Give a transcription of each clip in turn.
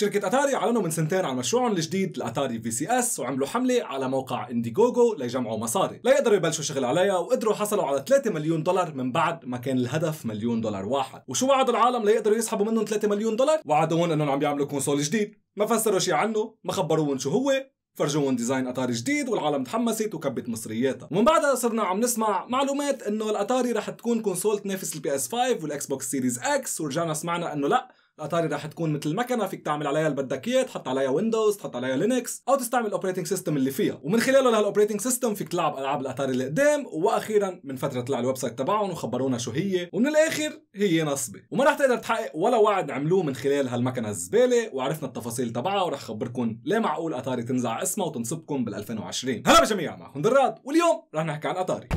شركة أتاري أعلنوا من سنتين عن مشروعهم الجديد الاتاري في سي اس وعملوا حملة على موقع اندي جوجو ليجمعوا مصاري ليقدروا يبلشوا شغل عليها وقدروا حصلوا على 3 مليون دولار من بعد ما كان الهدف مليون دولار واحد وشو وعدوا العالم ليقدروا يسحبوا منهم 3 مليون دولار وعدوهم انهم عم يعملوا كونسول جديد ما فسروا شيء عنه ما خبروهم شو هو فرجوهم ديزاين اتاري جديد والعالم تحمست وكبت مصرياتها ومن بعدها صرنا عم نسمع معلومات انه الاتاري رح تكون كونسول تنافس البي اس 5 والاكس بوكس سيريز اكس ورجعنا سمعنا انه لا الاتاري رح تكون مثل مكنه فيك تعمل عليها اللي بدك اياه تحط عليها ويندوز تحط عليها لينكس او تستعمل الاوبريتنج سيستم اللي فيها ومن خلاله هالاوبريتنج سيستم فيك تلعب العاب الاتاري اللي قدام واخيرا من فتره طلع الويب سايت تبعهم وخبرونا شو هي ومن الاخر هي نصبه وما رح تقدر تحقق ولا وعد عملوه من خلال هالمكنه الزباله وعرفنا التفاصيل تبعها ورح خبركم ليه معقول اتاري تنزع اسمها وتنصبكم بال 2020 هلا بجميع معكم دراد واليوم رح نحكي عن اتاري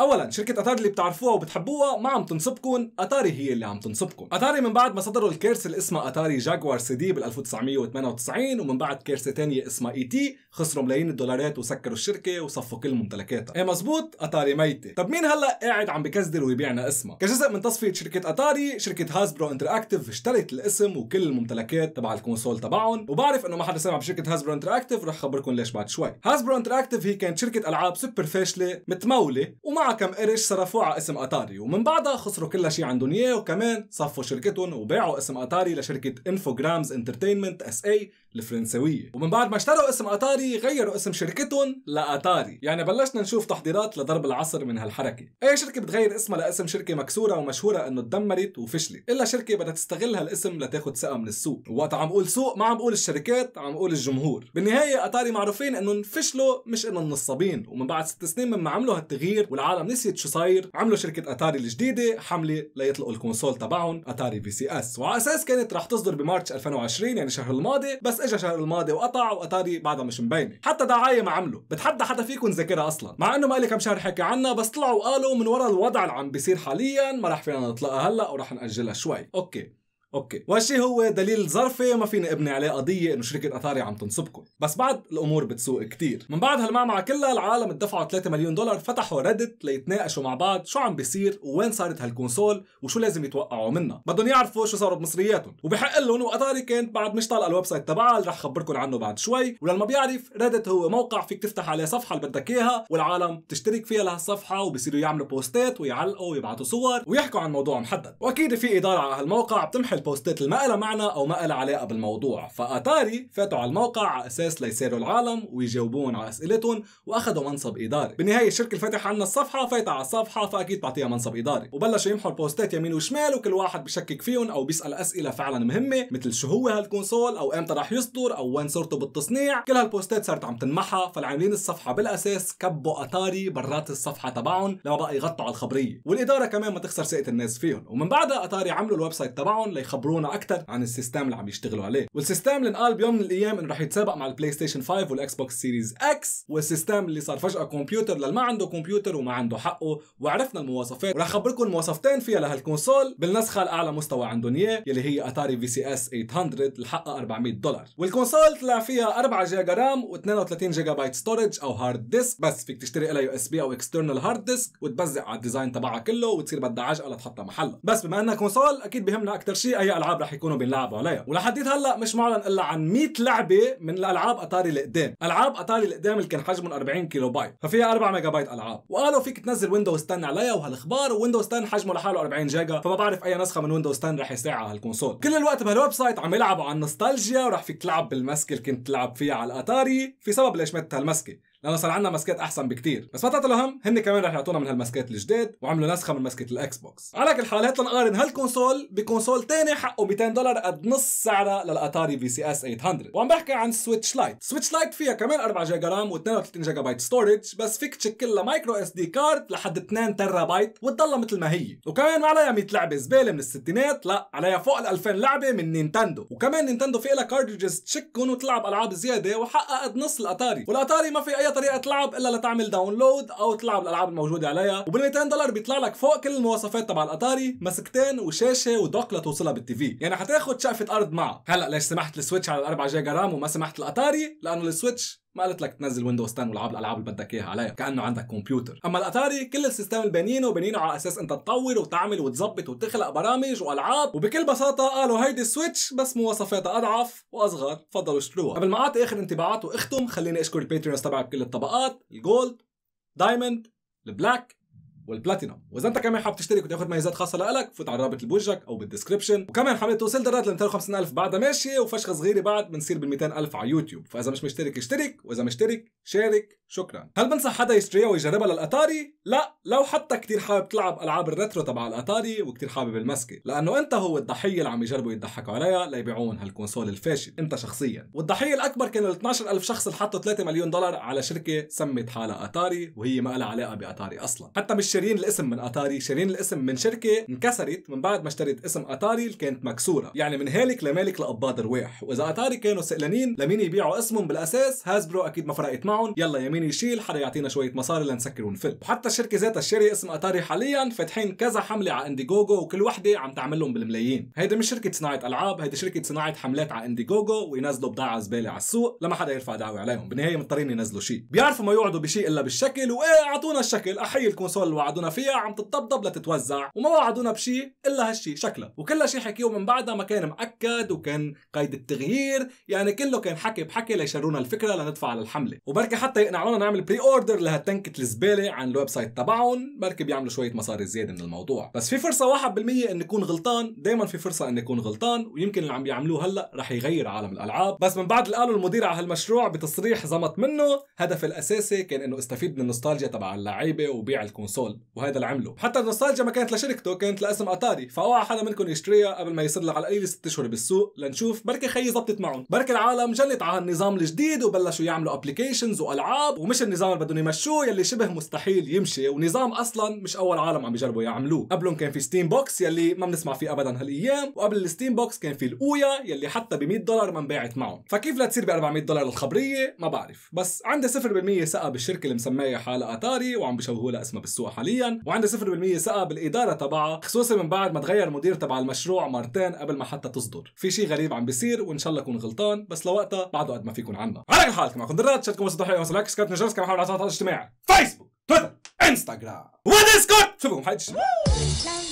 اولا شركه اتاري اللي بتعرفوها وبتحبوها ما عم تنصبكم اتاري هي اللي عم تنصبكم اتاري من بعد ما صدروا الكيرس اللي اسمها اتاري جاكوار سي دي بال 1998 ومن بعد كيرسه ثانيه اسمها اي تي خسروا ملايين الدولارات وسكروا الشركه وصفوا كل ممتلكاتها ايه مزبوط اتاري ميته طب مين هلا قاعد عم بكزدر ويبيعنا اسمها كجزء من تصفيه شركه اتاري شركه هاسبرو انتراكتيف اشترت الاسم وكل الممتلكات تبع الكونسول تبعهم وبعرف انه ما حدا سمع بشركه هاسبرو انتراكتيف رح خبركم ليش بعد شوي هاسبرو انتراكتيف هي كانت شركه العاب سوبر فاشله متموله ومع كم قرش صرفوه على اسم اتاري ومن بعدها خسروا كل شيء عندهم اياه وكمان صفوا شركتهم وباعوا اسم اتاري لشركه انفوجرامز انترتينمنت اس اي الفرنسويه ومن بعد ما اشتروا اسم اتاري غيروا اسم شركتهم لاتاري يعني بلشنا نشوف تحضيرات لضرب العصر من هالحركه اي شركه بتغير اسمها لاسم شركه مكسوره ومشهوره انه تدمرت وفشلت الا شركه بدها تستغل هالاسم لتاخذ ثقه من السوق وقت عم بقول سوق ما عم بقول الشركات عم بقول الجمهور بالنهايه اتاري معروفين انهم فشلوا مش انهم نصابين ومن بعد ست سنين مما عملوا هالتغيير والعالم نسيت شو صاير عملوا شركه اتاري الجديده حمله ليطلقوا الكونسول تبعهم اتاري في سي اس وعلى اساس كانت رح تصدر بمارتش 2020 يعني الشهر الماضي بس اجى الشهر الماضي وقطع واتاري بعدها مش مبينه حتى دعايه ما عملوا بتحدى حدا فيكم ذاكرها اصلا مع انه ما لي كم شهر حكي عنها بس طلعوا وقالوا من وراء الوضع اللي عم بيصير حاليا ما رح فينا نطلقها هلا ورح ناجلها شوي اوكي اوكي وهالشيء هو دليل ظرفي ما فيني ابني عليه قضيه انه شركه اتاري عم تنصبكم بس بعد الامور بتسوء كتير من بعد هالمعمعه كلها العالم دفعوا 3 مليون دولار فتحوا ريدت ليتناقشوا مع بعض شو عم بيصير ووين صارت هالكونسول وشو لازم يتوقعوا منها بدهم يعرفوا شو صاروا بمصرياتهم وبحق لهم واتاري كانت بعد مش طالقه الويب سايت تبعها اللي رح خبركم عنه بعد شوي وللي ما بيعرف ريدت هو موقع فيك تفتح عليه صفحه اللي بدك اياها والعالم بتشترك فيها لهالصفحه وبصيروا يعملوا بوستات ويعلقوا ويبعثوا صور ويحكوا عن موضوع محدد واكيد في اداره على هالموقع بتمحي البوستات اللي ما لها معنى او ما لها علاقه بالموضوع فاتاري فاتوا على الموقع على اساس ليسالوا العالم ويجاوبون على اسئلتهم واخذوا منصب اداري بالنهايه الشركه اللي فاتحه عنا الصفحه فاتت على الصفحه فاكيد بعطيها منصب اداري وبلشوا يمحوا البوستات يمين وشمال وكل واحد بشكك فيهم او بيسال اسئله فعلا مهمه مثل شو هو هالكونسول او امتى رح يصدر او وين صورته بالتصنيع كل هالبوستات صارت عم تنمحى فالعاملين الصفحه بالاساس كبوا اتاري برات الصفحه تبعهم لما بقى يغطوا على الخبريه والاداره كمان ما تخسر ثقه الناس فيهم ومن بعدها اتاري عملوا الويب سايت تبعهم يخبرونا اكثر عن السيستم اللي عم يشتغلوا عليه والسيستم اللي انقال بيوم من الايام انه رح يتسابق مع البلاي ستيشن 5 والاكس بوكس سيريز اكس والسيستم اللي صار فجاه كمبيوتر للي ما عنده كمبيوتر وما عنده حقه وعرفنا المواصفات ورح اخبركم مواصفتين فيها لهالكونسول بالنسخه الاعلى مستوى عندهم اياه اللي هي اتاري في سي اس 800 الحقها 400 دولار والكونسول طلع فيها 4 جيجا رام و32 جيجا بايت ستورج او هارد ديسك بس فيك تشتري لها يو اس بي او اكسترنال هارد ديسك وتبزق على الديزاين تبعها كله وتصير بدها عجقه لتحطها محلها بس بما انها كونسول اكيد بهمنا اكثر شيء اي العاب رح يكونوا بينلعبوا عليها ولحديت هلا مش معلن الا عن 100 لعبه من الالعاب اتاري القدام العاب اتاري القدام اللي كان حجمهم 40 كيلو بايت ففيها 4 ميجا بايت العاب وقالوا فيك تنزل ويندوز 10 عليها وهالاخبار ويندوز 10 حجمه لحاله 40 جيجا فما بعرف اي نسخه من ويندوز 10 رح على هالكونسول كل الوقت بهالويب سايت عم يلعبوا عن النوستالجيا ورح فيك تلعب بالمسكه اللي كنت تلعب فيها على الاتاري في سبب ليش مت هالمسكه لانه صار عندنا ماسكات احسن بكتير بس فتره الاهم هن كمان رح يعطونا من هالماسكات الجداد وعملوا نسخه من ماسكه الاكس بوكس على كل حال هات لنقارن هالكونسول بكونسول تاني حقه 200 دولار قد نص سعرها للاتاري في سي اس 800 وعم بحكي عن سويتش لايت سويتش لايت فيها كمان 4 جيجا رام و32 جيجا بايت ستورج بس فيك تشكل لها مايكرو اس دي كارد لحد 2 تيرا بايت وتضلها مثل ما هي وكمان ما عليها 100 لعبه زباله من الستينات لا عليها فوق ال 2000 لعبه من نينتندو وكمان نينتندو في لها كارترجز تشكن وتلعب العاب زياده وحققت نص الاتاري والاتاري ما في اي طريقه تلعب الا لتعمل داونلود او تلعب الالعاب الموجوده عليها وبال 200 دولار بيطلع لك فوق كل المواصفات تبع الاتاري مسكتين وشاشه ودوك لتوصلها بالتيفي يعني حتاخد شقفه ارض معه هلا ليش سمحت السويتش على 4 جيجا رام وما سمحت الاتاري لانه السويتش ما قالت لك تنزل ويندوز 10 والعاب الالعاب اللي بدك اياها عليها كانه عندك كمبيوتر اما الاتاري كل السيستم اللي بانيينه بانيينه على اساس انت تطور وتعمل وتظبط وتخلق برامج والعاب وبكل بساطه قالوا هيدي السويتش بس مواصفاتها اضعف واصغر تفضلوا اشتروها قبل ما اعطي اخر انطباعات واختم خليني اشكر البيتريونز تبع كل الطبقات الجولد دايموند البلاك والبلاتينوم واذا انت كمان حابب تشترك وتاخذ ميزات خاصه لك فوت على الرابط بوجهك او بالدسكربشن وكمان حابب توصل درات ل 250000 بعدها ماشيه وفشخه صغيره بعد بنصير بال 200000 على يوتيوب فاذا مش مشترك اشترك واذا مشترك شارك شكرا هل بنصح حدا يشتريها ويجربها للاتاري لا لو حتى كثير حابب تلعب العاب الريترو تبع الاتاري وكثير حابب المسكه لانه انت هو الضحيه اللي عم يجربوا يضحكوا عليها ليبيعون هالكونسول الفاشل انت شخصيا والضحيه الاكبر كان ال 12000 شخص اللي حطوا 3 مليون دولار على شركه سمت حالها اتاري وهي ما لها علاقه باتاري اصلا حتى مش شارين الاسم من اتاري شارين الاسم من شركه انكسرت من بعد ما اشتريت اسم اتاري اللي كانت مكسوره يعني من هالك لمالك لقباض رواح واذا اتاري كانوا سئلانين لمين يبيعوا اسمهم بالاساس هازبرو اكيد ما فرقت معهم يلا يمين يشيل حدا يعطينا شويه مصاري لنسكر ونفل وحتى الشركه ذاتها الشاريه اسم اتاري حاليا فاتحين كذا حمله على جوجو وكل وحده عم تعمل لهم بالملايين هيدي مش شركه صناعه العاب هيدي شركه صناعه حملات على جوجو وينزلوا بضاعه زباله على السوق لما حدا يرفع دعوه عليهم بالنهايه مضطرين ينزلوا شيء بيعرفوا ما يقعدوا بشيء الا بالشكل وايه اعطونا الشكل احيي الكونسول وعدونا فيها عم تطبطب لتتوزع وما وعدونا بشيء الا هالشيء شكله وكل شيء حكيه من بعدها ما كان مأكد وكان قيد التغيير يعني كله كان حكي بحكي ليشرونا الفكره لندفع على الحمله وبركي حتى يقنعونا نعمل بري اوردر لهالتنكة الزباله عن الويب سايت تبعهم بركي بيعملوا شويه مصاري زياده من الموضوع بس في فرصه 1% ان يكون غلطان دائما في فرصه ان يكون غلطان ويمكن اللي عم بيعملوه هلا رح يغير عالم الالعاب بس من بعد اللي قاله المدير على هالمشروع بتصريح زمط منه هدف الاساسي كان انه استفيد من النوستالجيا تبع اللعيبه وبيع الكونسول اصلا وهذا اللي عمله حتى النوستالجيا ما كانت لشركته كانت لاسم اتاري فاوعى حدا منكم يشتريها قبل ما يصير لها على الاقل ست اشهر بالسوق لنشوف بركي خيي زبطت معهم بركي العالم جلت على النظام الجديد وبلشوا يعملوا ابلكيشنز والعاب ومش النظام اللي بدهم يمشوه يلي شبه مستحيل يمشي ونظام اصلا مش اول عالم عم بيجربوا يعملوه قبلهم كان في ستيم بوكس يلي ما بنسمع فيه ابدا هالايام وقبل الستيم بوكس كان في الاويا يلي حتى ب 100 دولار ما انباعت معهم فكيف لا تصير ب 400 دولار الخبريه ما بعرف بس عندي 0% ثقه بالشركه اللي مسميه حالها اتاري وعم بشوهوا لها اسمها بالسوق حاليا وعنده 0% ثقه بالاداره تبعها خصوصا من بعد ما تغير مدير تبع المشروع مرتين قبل ما حتى تصدر في شيء غريب عم بيصير وان شاء الله اكون غلطان بس لوقتها بعده قد ما فيكم عنا على كل حال كمان كنت درات شارككم وصدحوا وصلك سكرت نجرس كمان على التواصل الاجتماعي فيسبوك تويتر انستغرام وديسكورد شوفوا حاجه